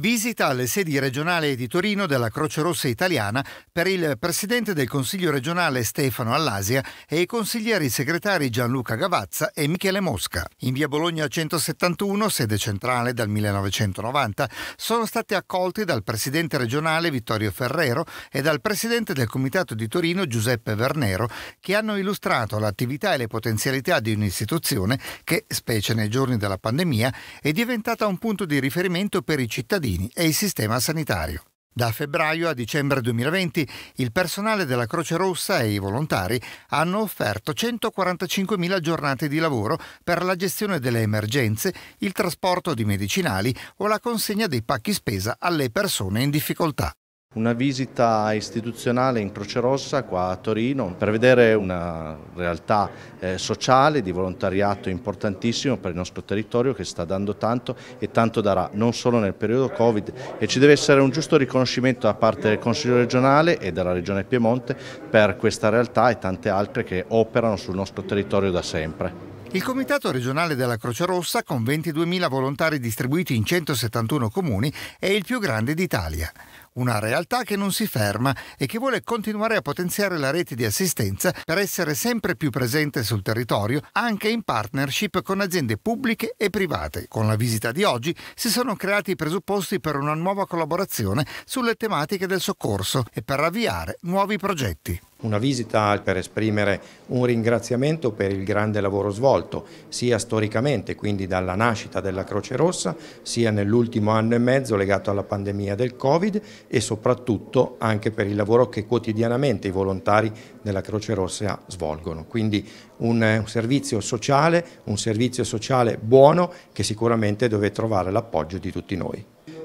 Visita alle sedi regionali di Torino della Croce Rossa Italiana per il presidente del Consiglio regionale Stefano Allasia e i consiglieri segretari Gianluca Gavazza e Michele Mosca. In via Bologna 171, sede centrale dal 1990, sono stati accolti dal presidente regionale Vittorio Ferrero e dal presidente del Comitato di Torino Giuseppe Vernero, che hanno illustrato l'attività e le potenzialità di un'istituzione che, specie nei giorni della pandemia, è diventata un punto di riferimento per i cittadini cittadini e il sistema sanitario. Da febbraio a dicembre 2020 il personale della Croce Rossa e i volontari hanno offerto 145.000 giornate di lavoro per la gestione delle emergenze, il trasporto di medicinali o la consegna dei pacchi spesa alle persone in difficoltà. Una visita istituzionale in Croce Rossa qua a Torino per vedere una realtà eh, sociale di volontariato importantissimo per il nostro territorio che sta dando tanto e tanto darà non solo nel periodo Covid e ci deve essere un giusto riconoscimento da parte del Consiglio regionale e della Regione Piemonte per questa realtà e tante altre che operano sul nostro territorio da sempre. Il Comitato regionale della Croce Rossa, con 22.000 volontari distribuiti in 171 comuni, è il più grande d'Italia una realtà che non si ferma e che vuole continuare a potenziare la rete di assistenza per essere sempre più presente sul territorio, anche in partnership con aziende pubbliche e private. Con la visita di oggi si sono creati i presupposti per una nuova collaborazione sulle tematiche del soccorso e per avviare nuovi progetti una visita per esprimere un ringraziamento per il grande lavoro svolto, sia storicamente, quindi dalla nascita della Croce Rossa, sia nell'ultimo anno e mezzo legato alla pandemia del Covid, e soprattutto anche per il lavoro che quotidianamente i volontari della Croce Rossa svolgono. Quindi un eh, servizio sociale, un servizio sociale buono che sicuramente deve trovare l'appoggio di tutti noi.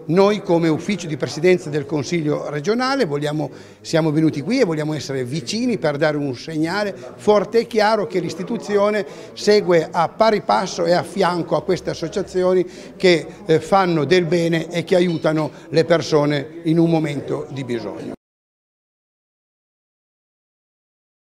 Noi come ufficio di presidenza del Consiglio regionale vogliamo, siamo venuti qui e vogliamo essere vicini per dare un segnale forte e chiaro che l'istituzione segue a pari passo e a fianco a queste associazioni che eh, fanno del bene e che aiutano le persone in un momento di bisogno.